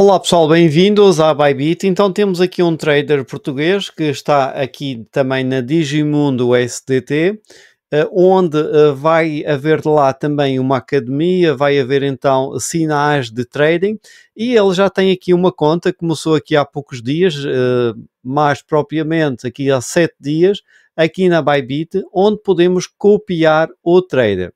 Olá pessoal, bem-vindos à Bybit. Então temos aqui um trader português que está aqui também na Digimundo SDT, eh, onde eh, vai haver lá também uma academia, vai haver então sinais de trading e ele já tem aqui uma conta, começou aqui há poucos dias, eh, mais propriamente aqui há sete dias, aqui na Bybit, onde podemos copiar o trader.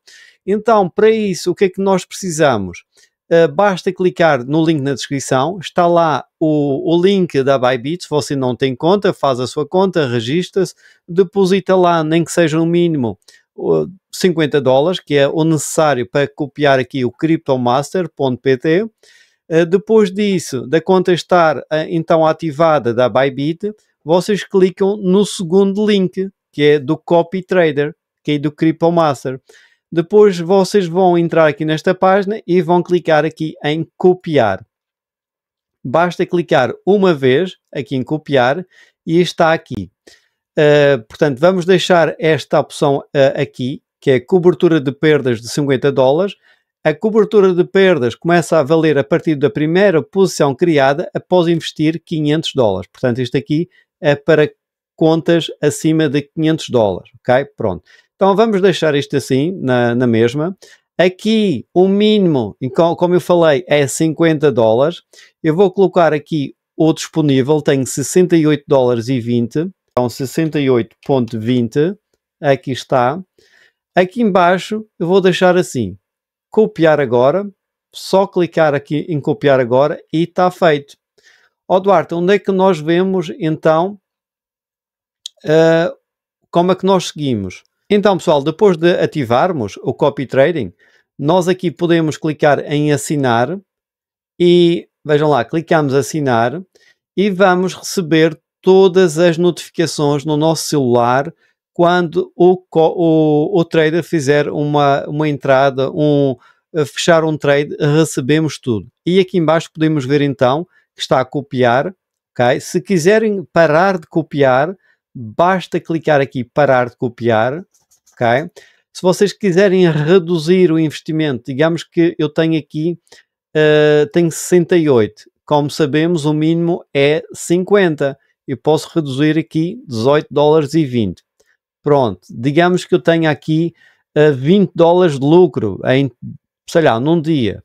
Então, para isso, o que é que nós precisamos? Eh, basta clicar no link na descrição, está lá o, o link da Bybit, se você não tem conta, faz a sua conta, registra-se, deposita lá, nem que seja no um mínimo 50 dólares, que é o necessário para copiar aqui o cryptomaster.pt. Eh, depois disso, da conta estar eh, então ativada da Bybit, vocês clicam no segundo link, que é do Copy Trader, que é do CryptoMaster. Master depois vocês vão entrar aqui nesta página e vão clicar aqui em copiar. Basta clicar uma vez aqui em copiar e está aqui. Uh, portanto, vamos deixar esta opção uh, aqui, que é cobertura de perdas de 50 dólares. A cobertura de perdas começa a valer a partir da primeira posição criada após investir 500 dólares. Portanto, isto aqui é para contas acima de 500 dólares, ok? Pronto. Então vamos deixar isto assim, na, na mesma. Aqui o mínimo, como eu falei, é 50 dólares. Eu vou colocar aqui o disponível, tenho 68 dólares e 20. Então 68.20, aqui está. Aqui embaixo eu vou deixar assim, copiar agora, só clicar aqui em copiar agora e está feito. Ó oh, Duarte, onde é que nós vemos então uh, como é que nós seguimos? Então, pessoal, depois de ativarmos o copy trading, nós aqui podemos clicar em assinar e vejam lá, clicamos assinar e vamos receber todas as notificações no nosso celular quando o, o, o trader fizer uma, uma entrada, um, eh, fechar um trade, recebemos tudo. E aqui embaixo podemos ver então que está a copiar, ok? Se quiserem parar de copiar, basta clicar aqui parar de copiar ok? Se vocês quiserem reduzir o investimento, digamos que eu tenho aqui, uh, tenho 68. Como sabemos, o mínimo é 50. Eu posso reduzir aqui 18 dólares e 20. Pronto, digamos que eu tenho aqui uh, eh, 20 dólares de lucro em, sei lá, num dia.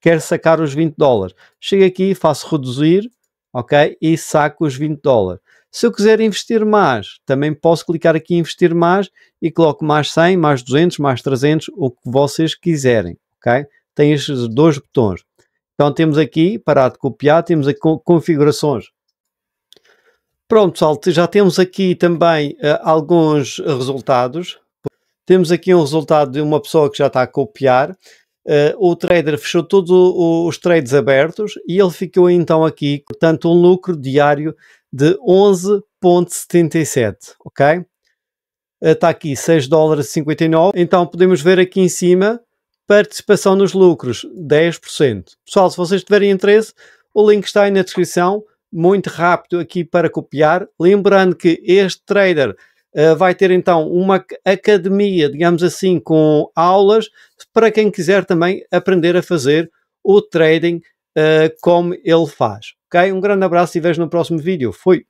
Quero sacar os 20 dólares. Chego aqui, faço reduzir, ok? E saco os 20 dólares. Se eu quiser investir mais, também posso clicar aqui em investir mais e coloco mais 100, mais 200, mais 300, o que vocês quiserem, ok? Tem estes dois botões. Então temos aqui, parar de copiar, temos aqui configurações. Pronto, pessoal, já temos aqui também uh, alguns resultados. Temos aqui um resultado de uma pessoa que já está a copiar. Uh, o trader fechou todos os trades abertos e ele ficou então aqui, portanto, um lucro diário de 11.77, ok? Está eh, uh, aqui 6 dólares 59. Então podemos ver aqui em cima participação nos lucros 10%. Pessoal, se vocês tiverem interesse, o link está aí na descrição. Muito rápido aqui para copiar. Lembrando que este trader eh, vai ter então uma academia, digamos assim, com aulas para quem quiser também aprender a fazer o trading uh, como ele faz. Ok? Um grande abraço e vejo no próximo vídeo. Fui!